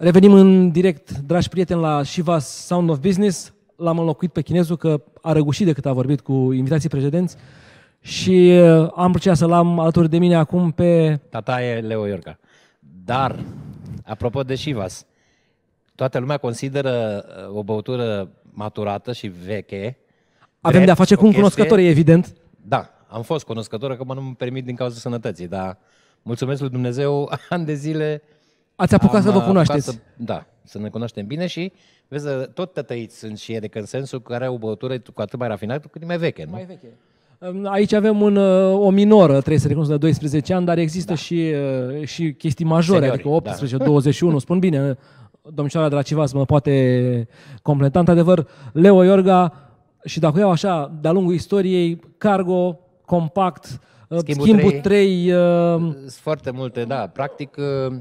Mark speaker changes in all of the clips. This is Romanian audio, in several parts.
Speaker 1: Revenim în direct, dragi prieteni, la Shiva Sound of Business. L-am înlocuit pe chinezul că a răgușit cât a vorbit cu invitații precedenți și uh, am plăcea să-l am alături de mine acum pe...
Speaker 2: Tataie Leo Iorca. Dar, apropo de Shivas, toată lumea consideră uh, o băutură maturată și veche. Avem de a face cu un cunoscător, evident. Da, am fost cunoscător, că mă nu-mi permit din cauza sănătății, dar mulțumesc lui Dumnezeu, ani de zile Ați apucat am să vă cunoașteți. Să, da, să ne cunoaștem bine și vezi, ă, tot tătăiți sunt și ele, că în sensul că are o băutură cu atât mai rafinată, cât e mai veche, nu? Mai veche.
Speaker 1: Aici avem un, ă, o minoră, trebuie să recunosc, de 12 ani, dar există da. și, ă, și chestii majore, Seniori, adică 18, da. 21, spun bine, domnișoara de la Civas mă poate completa. Într-adevăr, Leo Iorga, și dacă iau așa, de-a lungul istoriei, cargo, compact, schimbul, schimbul 3, 3 uh,
Speaker 2: foarte multe, da, practic... Uh,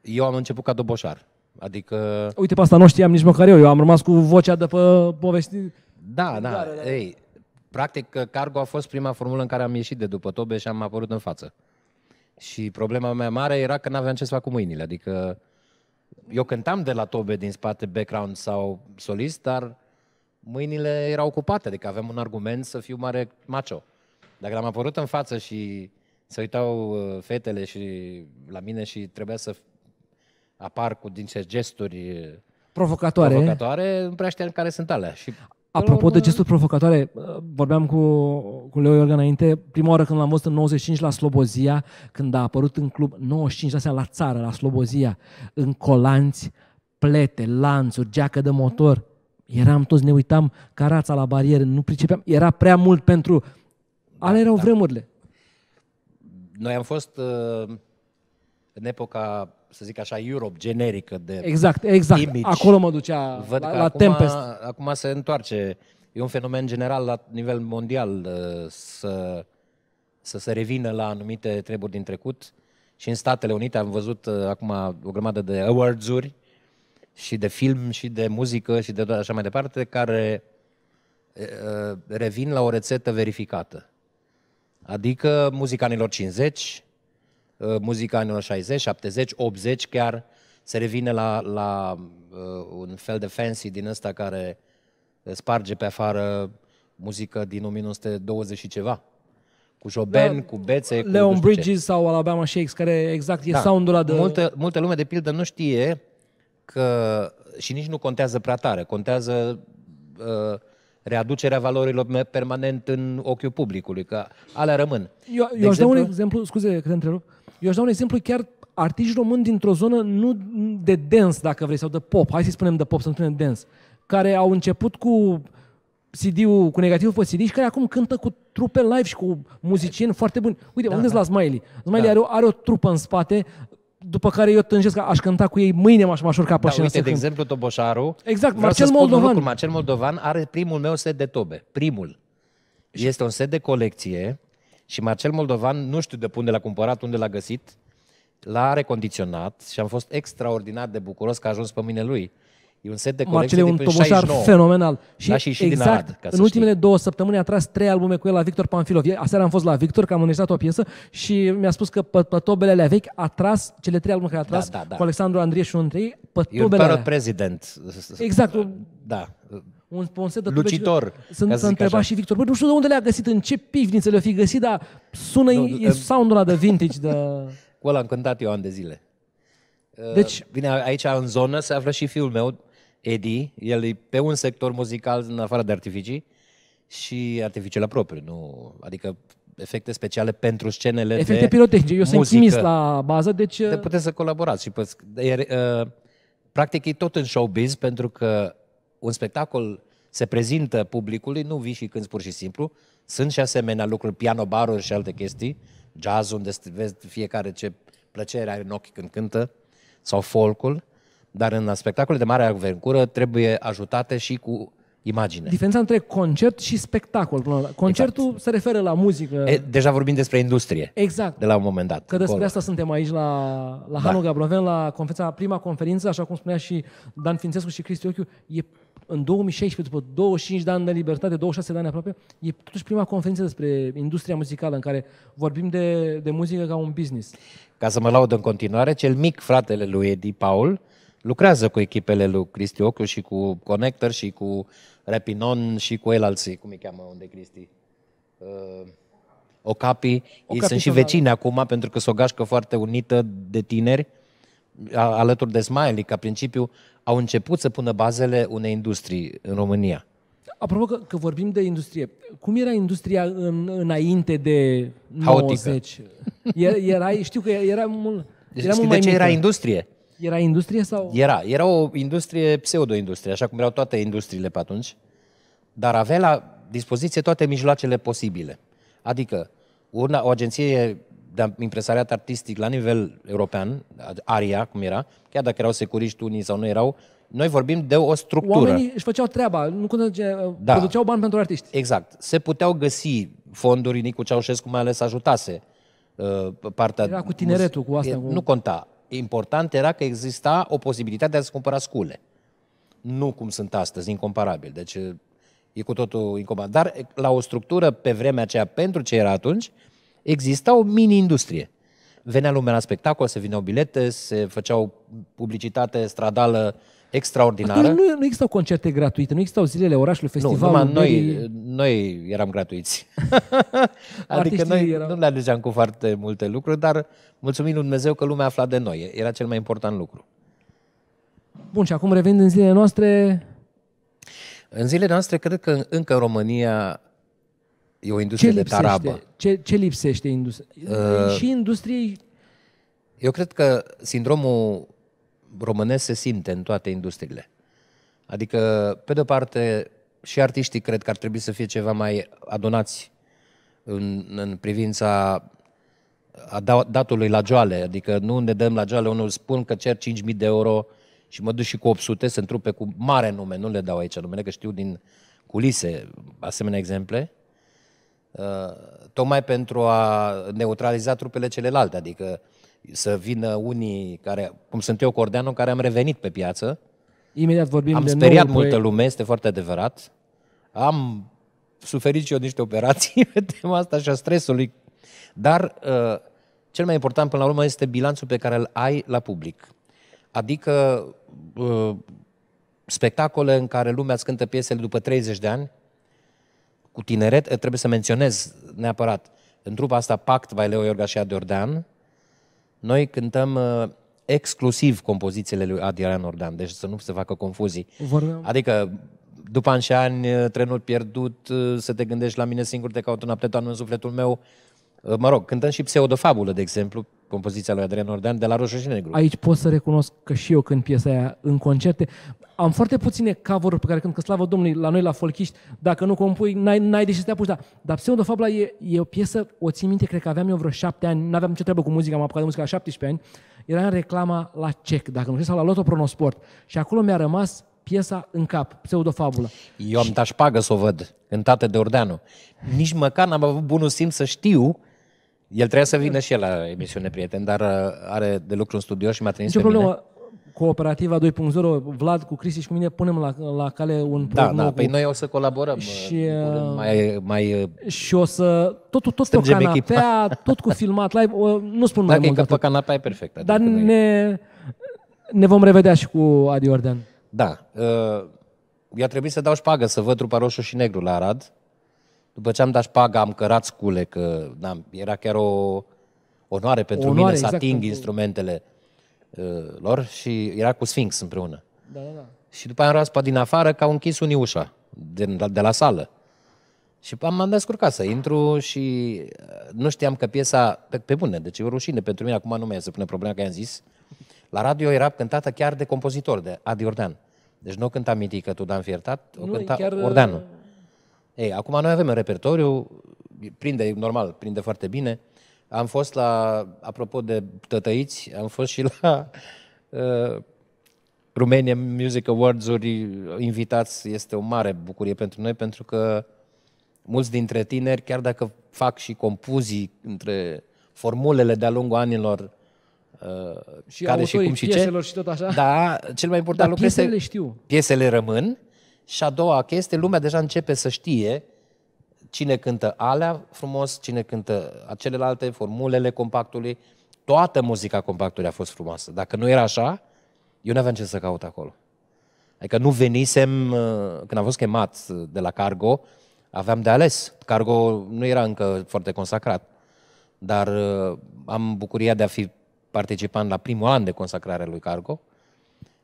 Speaker 2: eu am început ca doboșar. Adică... Uite,
Speaker 1: pe asta nu știam nici măcar eu. Eu am rămas cu vocea de pe povesti. Da, da. da. da.
Speaker 2: Ei, practic, Cargo a fost prima formulă în care am ieșit de după tobe și am apărut în față. Și problema mea mare era că n-aveam ce să fac cu mâinile. Adică eu cântam de la tobe din spate, background sau solist, dar mâinile erau ocupate. Adică aveam un argument să fiu mare macho. Dacă l-am apărut în față și se uitau uh, fetele și la mine și trebuia să apar cu din ce gesturi eh,
Speaker 1: provocatoare,
Speaker 2: provocatoare în preaștia în care sunt alea. Și Apropo de gesturi
Speaker 1: provocatoare, eh, vorbeam cu, cu Leo Iorga înainte, prima oară când l-am văzut în 95 la Slobozia, când a apărut în club 95, la la țară, la Slobozia, în colanți, plete, lanțuri, geacă de motor. Eram toți, ne uitam, carața la barieră, nu pricepeam, era prea mult pentru... Da, Ale erau da. vremurile.
Speaker 2: Noi am fost eh, în epoca să zic așa, Europe generică de Exact, exact. Image. Acolo mă ducea Văd la, la acum, Tempest. Acum se întoarce. E un fenomen general la nivel mondial uh, să, să se revină la anumite treburi din trecut. Și în Statele Unite am văzut uh, acum o grămadă de awards-uri și de film și de muzică și de așa mai departe, care uh, revin la o rețetă verificată. Adică muzica anilor 50, Uh, muzica anilor 60, 70, 80 chiar, se revine la, la uh, un fel de fancy din ăsta care sparge pe afară muzică din 1920 și ceva. Cu Joben, da, cu Bețe, Leon cu Leon Bridges
Speaker 1: sau Alabama Shakes, care exact e da. sound-ul ăla de... Multă, multă lume,
Speaker 2: de pildă, nu știe că... și nici nu contează prea tare. Contează uh, readucerea valorilor permanent în ochiul publicului, că alea rămân.
Speaker 1: Eu, eu exemplu, aș da un exemplu, scuze că te întrerup, uh, eu aș da un exemplu chiar artiști români dintr-o zonă nu de dance, dacă vrei, sau de pop, hai să spunem de pop, să nu spunem dance, care au început cu CD-ul, cu negativul pe CD și care acum cântă cu trupe live și cu muzicieni foarte buni. Uite, da, mă gândesc da. la Smiley. Smiley da. are, o, are o trupă în spate, după care eu tânjesc că aș cânta cu ei mâine, m-aș, m ca urca pe da, Uite, de cânt.
Speaker 2: exemplu, Toboșaru. Exact, Vreau Marcel Moldovan. Lucru, Marcel Moldovan are primul meu set de tobe. Primul. Este un set de colecție și Marcel Moldovan, nu știu de unde l-a cumpărat, unde l-a găsit, l-a recondiționat și am fost extraordinar de bucuros că a ajuns pe mine lui. E un set de colecție Marcele, un toboșar fenomenal. Și, da, și, și exact, din Arad, ca în
Speaker 1: ultimele știi. două săptămâni a tras trei albume cu el la Victor Panfilov. Aseară am fost la Victor, că am înregistrat o piesă și mi-a spus că pe, pe tobele alea vechi a tras cele trei albume care a da, tras da, da, da. cu Alexandru Andrie și dintre ei, pe tobele alea.
Speaker 2: prezident. Exact.
Speaker 1: Da. Un, un set de Lucitor. Să întreba și Victor, bă, nu știu de unde le-a găsit, în ce pivnițe le-a fi găsit, dar sună nu, e sound-ul ăla de vintage. De...
Speaker 2: Cu ăla am cântat eu ani de zile. Deci, bine, aici în zonă se află și fiul meu, EDI, el e pe un sector muzical în afară de artificii și artificii la propriu, nu, adică efecte speciale pentru scenele efecte de pirotehnice. Eu sunt chimist la bază, deci... De uh, puteți să colaborați. Și păs, iar, uh, practic e tot în showbiz, pentru că un spectacol se prezintă publicului, nu vii și când pur și simplu. Sunt și asemenea lucruri, piano baruri și alte chestii, jazz unde vezi fiecare ce plăcere are în ochi când cântă, sau folcul, dar în spectacole de mare aventură trebuie ajutate și cu imagine. Diferența
Speaker 1: între concert și spectacol. Exact. Concertul exact. se referă la muzică. E,
Speaker 2: deja vorbim despre industrie. Exact. De la un moment dat. Că despre acolo. asta
Speaker 1: suntem aici la, la da. Hanu Gabroven, la conferința, prima conferință, așa cum spunea și Dan Fințescu și Cristi Ochiu, e în 2016, după 25 de ani de libertate, 26 de ani aproape, e totuși prima conferință despre industria muzicală în care vorbim de, de muzică ca un business.
Speaker 2: Ca să mă laud în continuare, cel mic fratele lui Edi Paul, lucrează cu echipele lui Cristi Ochiu și cu Connector și cu Repinon și cu el alții, cum îi cheamă unde Cristi? Uh, Ocapi. Ocapi Ei sunt, sunt și vecini la... acum pentru că sunt o gașcă foarte unită de tineri alături de Smiley, ca principiu, au început să pună bazele unei industrii în România.
Speaker 1: Apropo că, că vorbim de industrie, cum era industria în, înainte de Haotică. 90? Era, știu că era mult... Deci, era mult mai de ce mică. era industrie? Era industrie sau?
Speaker 2: Era. Era o industrie, pseudo-industrie, așa cum erau toate industriile pe atunci, dar avea la dispoziție toate mijloacele posibile. Adică, una, o agenție de impresariat artistic la nivel european, ARIA, cum era, chiar dacă erau securiști unii sau nu erau, noi vorbim de o structură. Oamenii
Speaker 1: își făceau treaba, nu conduce, uh, da.
Speaker 2: produceau bani pentru artiști. Exact. Se puteau găsi fonduri, Nicu Ceaușescu mai ales ajutase uh, partea... Era cu tineretul, cu asta. Cu... Nu conta important era că exista o posibilitate de a-ți cumpăra scule. Nu cum sunt astăzi, incomparabil. Deci e cu totul incomparabil. Dar la o structură pe vremea aceea, pentru ce era atunci, exista o mini-industrie. Venea lumea la spectacol, se vineau bilete, se făceau publicitate stradală uh, extraordinară. nu,
Speaker 1: nu existau concerte gratuite, nu existau zilele orașului, festivalul. Nu, noi, de...
Speaker 2: noi eram gratuiți.
Speaker 1: adică noi
Speaker 2: erau... nu le alegeam cu foarte multe lucruri, dar mulțumim lui Dumnezeu că lumea afla de noi. Era cel mai important lucru.
Speaker 1: Bun, și acum revenind în zilele noastre...
Speaker 2: În zilele noastre, cred că încă în România e o industrie ce lipsește? de tarabă.
Speaker 1: Ce, ce lipsește industrie? Uh, și industriei...
Speaker 2: Eu cred că sindromul românesc se simte în toate industriile. Adică, pe de-o parte, și artiștii cred că ar trebui să fie ceva mai adunați în, în privința a da, datului la joale, adică nu ne dăm la joale, unul spun că cer 5.000 de euro și mă duc și cu 800, sunt trupe cu mare nume, nu le dau aici numele, că știu din culise asemenea exemple, uh, tocmai pentru a neutraliza trupele celelalte, adică să vină unii care, cum sunt eu Cordeanu, care am revenit pe piață.
Speaker 1: Imediat vorbim am de speriat nou, multă proiect.
Speaker 2: lume, este foarte adevărat. Am suferit și eu niște operații pe tema asta și a stresului. Dar uh, cel mai important până la urmă este bilanțul pe care îl ai la public. Adică uh, spectacole în care lumea îți cântă piesele după 30 de ani, cu tineret, trebuie să menționez neapărat, în trupa asta Pact vaileo Iorga și Adordean, noi cântăm uh, exclusiv compozițiile lui Adrian Ordan, deci să nu se facă confuzii. Vorbeam. Adică după ani și ani, uh, trenul pierdut, uh, să te gândești la mine singur, te caut un apetit, în sufletul meu. Uh, mă rog, cântăm și pseudofabulă, de exemplu, compoziția lui Adrian Ordean de la Roșu și Negru. Aici pot
Speaker 1: să recunosc că și eu când piesa aia în concerte, am foarte puține cover pe care când că slavă Domnului, la noi la folchiști, dacă nu compui, n-ai, n-ai de ce să te apuci, da. Dar Fabla e, e o piesă, o țin minte, cred că aveam eu vreo șapte ani, n-aveam ce treabă cu muzica, am apucat de muzică la 17 ani, era în reclama la CEC, dacă nu știu, sau la Loto Pronosport. Și acolo mi-a rămas piesa în cap, pseudofabulă. Eu
Speaker 2: am dat șpagă să o văd, cântată de Ordeanu. Nici măcar n-am avut bunul simț să știu el trebuie să vină și el la emisiune, prieten, dar uh, are de lucru în studio și m-a trimis pe problemă, mine.
Speaker 1: Cooperativa 2.0, Vlad cu Cristi și cu mine punem la, la cale un da, Da, cu... păi noi o
Speaker 2: să colaborăm uh, și, uh, mai, mai
Speaker 1: și o să, tot, tot pe canapea, tot cu filmat live, o, nu spun mai mult. Dacă pe canapea e
Speaker 2: perfect. Dar adică
Speaker 1: ne, ne vom revedea și cu Adi Ordean.
Speaker 2: Da, uh, i a trebuit să dau șpagă, să văd trupa roșu și negru la Arad după ce am dat șpaga, am cărat scule, că na, era chiar o onoare pentru onoare, mine exact, să ating pentru... instrumentele uh, lor și era cu Sphinx împreună. Da, da, da. Și după aia am raspat din afară că au închis unii ușa de, de la sală. Și m-am descurcat să intru și uh, nu știam că piesa, pe, pe bune, deci e o rușine pentru mine, acum nu mai se pune problema că i-am zis. La radio era cântată chiar de compozitor, de Adi Ordean. Deci nu cânta Mitică, tu Dan Fiertat, o nu, cânta chiar... Ordeanu. Uh, ei, acum noi avem un repertoriu, prinde, normal, prinde foarte bine. Am fost la, apropo de tătăiți, am fost și la uh, Romania Music Awards-uri invitați. Este o mare bucurie pentru noi, pentru că mulți dintre tineri, chiar dacă fac și compuzii între formulele de-a lungul anilor, uh, și care și cum și ce. și tot așa. Da, cel mai important Dar lucru piesele este... știu. Piesele rămân, și a doua chestie, lumea deja începe să știe cine cântă alea frumos, cine cântă acelelalte, formulele compactului. Toată muzica compactului a fost frumoasă. Dacă nu era așa, eu nu aveam ce să caut acolo. Adică nu venisem, uh, când am fost chemat de la Cargo, aveam de ales. Cargo nu era încă foarte consacrat, dar uh, am bucuria de a fi participant la primul an de consacrare lui Cargo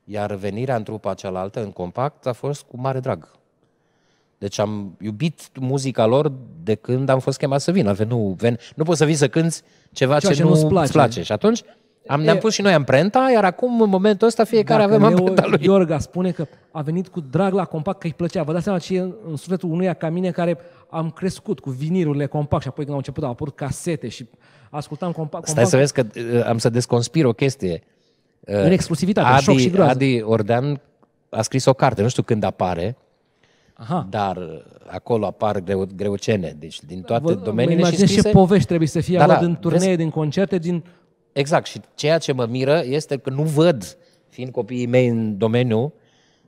Speaker 2: iar venirea în trupa cealaltă, în compact, a fost cu mare drag. Deci am iubit muzica lor de când am fost chemat să vin. nu, ven, nu poți să vii să cânți ceva, ceva ce, ce nu îți place. place. Și atunci am, ne-am pus și noi amprenta,
Speaker 1: iar acum, în momentul ăsta, fiecare avem Leo, amprenta lui. Iorga spune că a venit cu drag la compact, că îi plăcea. Vă dați seama ce e în sufletul unuia ca mine care am crescut cu vinirurile compact și apoi când au început au apărut casete și ascultam compact. compact. Stai să vezi
Speaker 2: că uh, am să desconspir o chestie. În uh, exclusivitate, Adi, șoc și groază. Adi Ordean a scris o carte, nu știu când apare, Aha. dar uh, acolo apar greu, greucene, deci din da, toate Vă, domeniile și scrise... ce povești trebuie să fie da, da, din turnee, vezi?
Speaker 1: din concerte, din...
Speaker 2: Exact, și ceea ce mă miră este că nu văd, fiind copiii mei în domeniu,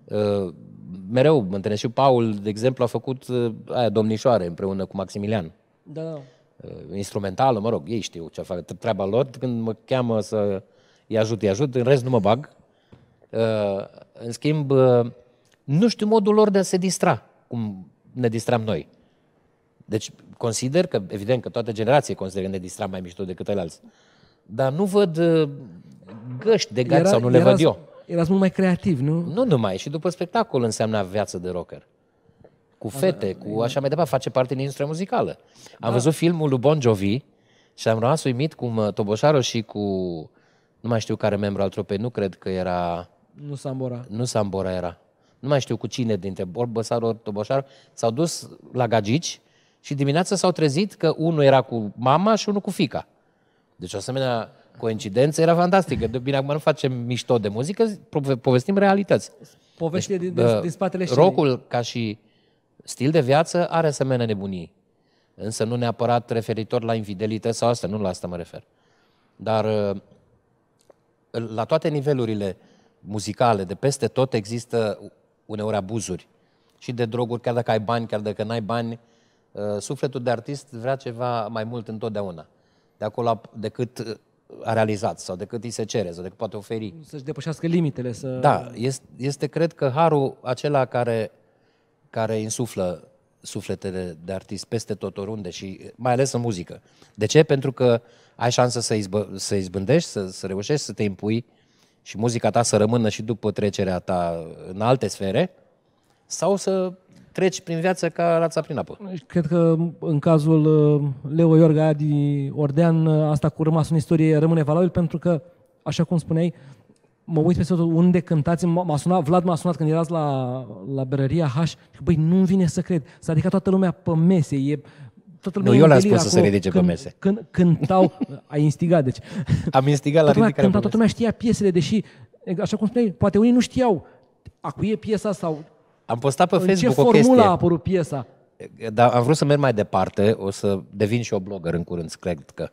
Speaker 2: uh, mereu mă întâlnesc și Paul, de exemplu, a făcut aia domnișoare împreună cu Maximilian. Da. Uh, instrumentală, mă rog, ei știu ce fac, treaba lor, când mă cheamă să îi ajut, îi ajut, în rest nu mă bag. Uh, în schimb, uh, nu știu modul lor de a se distra, cum ne distram noi. Deci consider că, evident că toată generația consideră că ne distram mai mișto decât alții. Dar nu văd uh, găști de gari sau nu le văd eu. Erați mult mai creativ, nu? Nu numai. Și după spectacol înseamnă viață de rocker. Cu fete, cu așa mai departe, face parte din industria muzicală. Am da. văzut filmul lui Bon Jovi și am rămas uimit cum Toboșaro și cu nu mai știu care membru al trupei, nu cred că era...
Speaker 1: Nu Sambora.
Speaker 2: Nu Sambora era. Nu mai știu cu cine dintre ori ori Toboșar. S-au dus la Gagici și dimineața s-au trezit că unul era cu mama și unul cu fica. Deci o asemenea coincidență era fantastică. De bine, acum nu facem mișto de muzică, povestim realități. Povestea deci, din, din, din spatele scenei. Rocul, ca și stil de viață, are asemenea nebunii. Însă nu neapărat referitor la infidelități sau asta, nu la asta mă refer. Dar la toate nivelurile muzicale, de peste tot există uneori abuzuri. Și de droguri, chiar dacă ai bani, chiar dacă n-ai bani, uh, sufletul de artist vrea ceva mai mult întotdeauna. De acolo decât uh, a realizat sau decât îi se cere sau decât poate oferi.
Speaker 1: Să-și depășească limitele. Să... Da,
Speaker 2: este, este cred că harul acela care, care insuflă sufletele de artist peste tot oriunde și eh, mai ales în muzică. De ce? Pentru că ai șansă să, izbă, să izbândești, să, să reușești să te impui și muzica ta să rămână și după trecerea ta în alte sfere sau să treci prin viață ca rața prin apă.
Speaker 1: Deci, cred că în cazul eh, Leo Iorga Adi Ordean, eh, asta cu rămas în istorie rămâne valabil pentru că, așa cum spuneai, mă uit peste tot unde cântați, m-a sunat, Vlad m-a sunat când erați la, la berăria H, și băi, nu-mi vine să cred, s-a ridicat toată lumea pe mese, e, toată lumea Nu, eu l-am spus acolo, să se ridice când, pe mese. Când, când cântau, ai instigat, deci. Am instigat la ridicare cântau, toată lumea știa piesele, deși, așa cum spuneai, poate unii nu știau a cui e piesa sau
Speaker 2: am postat pe în Facebook ce o chestie. a
Speaker 1: apărut piesa.
Speaker 2: Dar am vrut să merg mai departe, o să devin și o blogger în curând, cred că.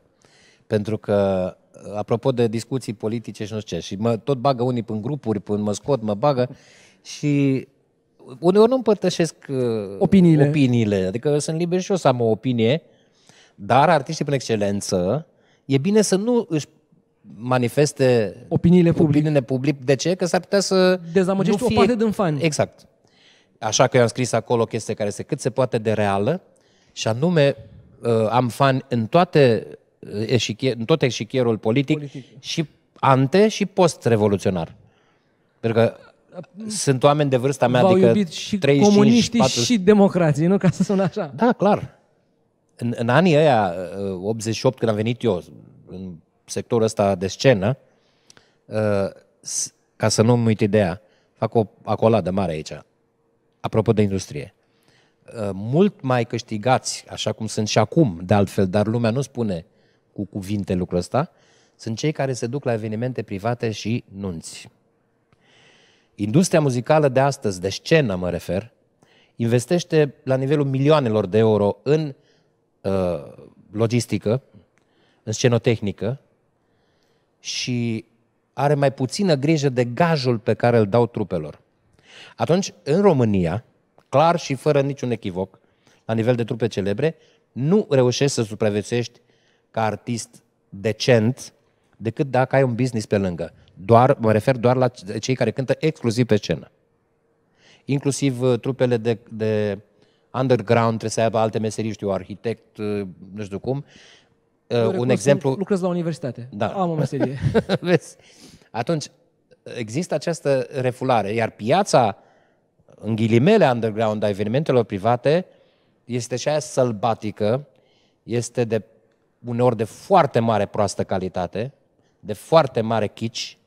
Speaker 2: Pentru că, apropo de discuții politice și nu știu ce, și mă tot bagă unii în grupuri, până mă scot, mă bagă și uneori nu împărtășesc uh, opiniile. opiniile. Adică sunt liber și eu să am o opinie, dar artiștii prin excelență, e bine să nu își manifeste opiniile public. Opiniile public. De ce? Că s-ar putea să dezamăgești fie... o parte din fani. Exact. Așa că eu am scris acolo o chestie care este cât se poate de reală și anume uh, am fani în toate Uh, eșichier, tot eșichierul politic, politic. și ante și post-revoluționar. Pentru că sunt oameni de vârsta mea, adică iubit și 35, comuniștii 40... și
Speaker 1: democrații, nu? Ca să sună așa. Da, clar.
Speaker 2: În, în anii ăia, 88, uh, când am venit eu în sectorul ăsta de scenă, uh, ca să nu-mi uit ideea, fac o acoladă mare aici, apropo de industrie. Mult mai câștigați, așa cum sunt și acum, de altfel, dar lumea nu spune cu cuvinte lucrul ăsta, sunt cei care se duc la evenimente private și nunți. Industria muzicală de astăzi, de scenă mă refer, investește la nivelul milioanelor de euro în uh, logistică, în scenotehnică și are mai puțină grijă de gajul pe care îl dau trupelor. Atunci, în România, clar și fără niciun echivoc, la nivel de trupe celebre, nu reușești să supraviețuiești ca artist decent decât dacă ai un business pe lângă. Doar, mă refer doar la cei care cântă exclusiv pe scenă. Inclusiv uh, trupele de, de underground trebuie să aibă alte meserii, știu, arhitect, uh, nu știu cum. Uh, Eu un exemplu... Lucrez
Speaker 1: la universitate. Da. Am o meserie. Vezi? Atunci,
Speaker 2: există această refulare, iar piața, în ghilimele underground, a evenimentelor private, este și aia sălbatică, este de uneori de foarte mare proastă calitate, de foarte mare chici,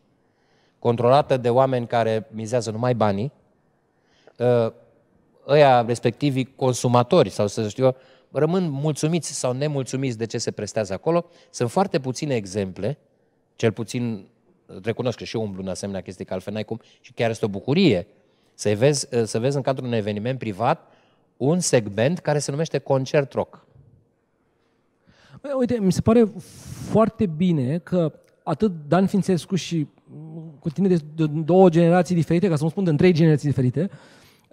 Speaker 2: controlată de oameni care mizează numai banii, uh, ăia respectivii consumatori sau să știu eu, rămân mulțumiți sau nemulțumiți de ce se prestează acolo. Sunt foarte puține exemple, cel puțin recunosc că și eu umblu în asemenea chestii, că altfel n-ai cum, și chiar este o bucurie să vezi, să vezi în cadrul unui eveniment privat un segment care se numește concert rock.
Speaker 1: Păi, uite, mi se pare foarte bine că atât Dan Fințescu și cu tine de două generații diferite, ca să nu spun de trei generații diferite, uh,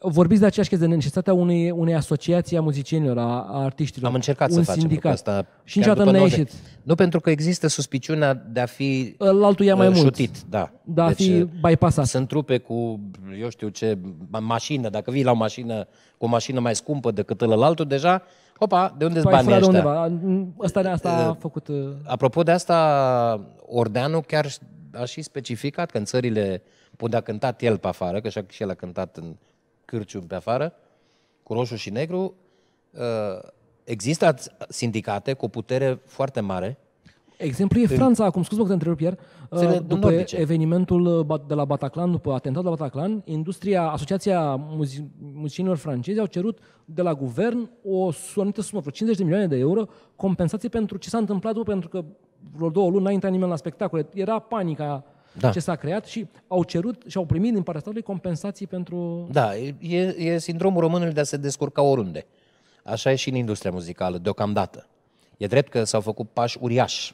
Speaker 1: vorbiți de aceeași chestie, de necesitatea unei, unei asociații a muzicienilor, a, a artiștilor. Am încercat un să facem asta. Și niciodată nu a ieșit.
Speaker 2: Nu pentru că există suspiciunea de a fi Altul ia uh, mai șutit, mult. da. De a deci, fi uh, bypassat. Sunt trupe cu, eu știu ce, mașină. Dacă vii la o mașină, cu o mașină mai scumpă decât altul deja Opa, de unde sunt păi, banii ăștia? Undeva.
Speaker 1: Asta, asta uh, a făcut...
Speaker 2: Apropo de asta, Ordeanu chiar a și specificat că în țările unde a cântat el pe afară, că și el a cântat în cârcium pe afară, cu roșu și negru, uh, există sindicate cu o putere foarte
Speaker 1: mare. Exemplu e Franța acum, scuze-mă că te întrerup iar, uh, după nordice. evenimentul uh, de la Bataclan, după atentatul la Bataclan, industria, asociația muzicienilor francezi au cerut de la guvern o anumită sumă, vreo 50 de milioane de euro, compensație pentru ce s-a întâmplat după, pentru că vreo două luni înainte nimeni la spectacole. Era panica da. ce s-a creat și au cerut și au primit din partea statului compensații pentru... Da, e, e sindromul românului de a se
Speaker 2: descurca oriunde. Așa e și în industria muzicală, deocamdată. E drept că s-au făcut pași uriași.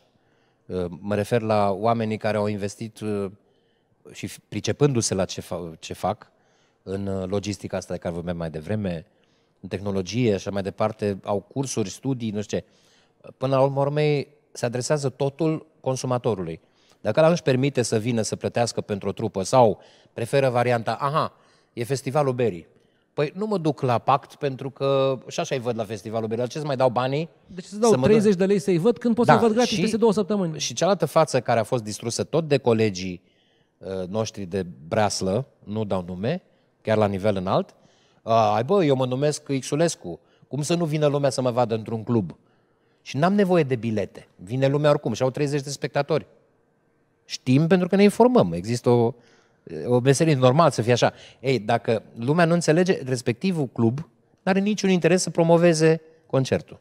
Speaker 2: Uh, mă refer la oamenii care au investit uh, și pricepându-se la ce, fa- ce fac, în uh, logistica asta de care vorbeam mai devreme, în tehnologie și așa mai departe, au cursuri, studii, nu știu ce. Până la urmă, urmei, se adresează totul consumatorului. Dacă ăla nu-și permite să vină să plătească pentru o trupă sau preferă varianta, aha, e festivalul berii, Păi nu mă duc la pact pentru că și așa îi văd la festivalul berii, Ce să mai dau banii? Deci să dau să 30
Speaker 1: de lei să-i văd când pot da, să-i văd gratis și, peste
Speaker 2: două săptămâni. Și cealaltă față care a fost distrusă tot de colegii uh, noștri de braslă, nu dau nume, chiar la nivel înalt, uh, ai bă, eu mă numesc Xulescu, cum să nu vină lumea să mă vadă într-un club? Și n-am nevoie de bilete, vine lumea oricum și au 30 de spectatori știm pentru că ne informăm. Există o, o meserie normal să fie așa. Ei, dacă lumea nu înțelege, respectivul club nu are niciun interes să promoveze concertul.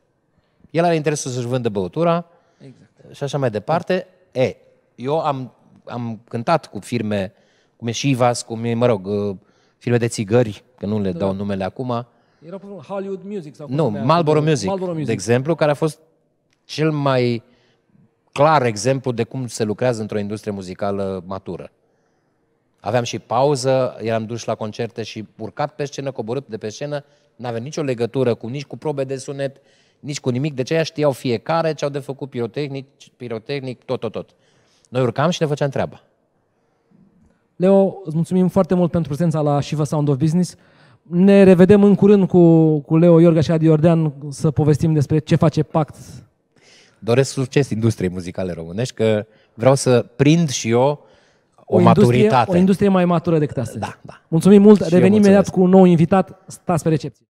Speaker 2: El are interesul să-și vândă băutura exact. și așa mai departe. E, eu am, am cântat cu firme cum e Shivas, cum e, mă rog, uh, firme de țigări, că nu le da. dau numele acum.
Speaker 1: Era Hollywood Music sau Nu, Marlboro Music, Marlboro Music, de exemplu,
Speaker 2: care a fost cel mai uh, clar exemplu de cum se lucrează într-o industrie muzicală matură. Aveam și pauză, eram duși la concerte și urcat pe scenă, coborât de pe scenă, Nu avea nicio legătură cu nici cu probe de sunet, nici cu nimic, de deci ce știau fiecare ce au de făcut pirotehnic, pirotehnic, tot, tot, tot. Noi urcam și ne făceam treaba.
Speaker 1: Leo, îți mulțumim foarte mult pentru prezența la Shiva Sound of Business. Ne revedem în curând cu, cu Leo Iorga și Adi Ordean să povestim despre ce face Pact
Speaker 2: doresc succes industriei muzicale românești, că vreau să prind și eu
Speaker 1: o, o maturitate. O industrie mai matură decât asta. Da, da. Mulțumim mult. Și Revenim imediat cu un nou invitat. Stați pe recepție.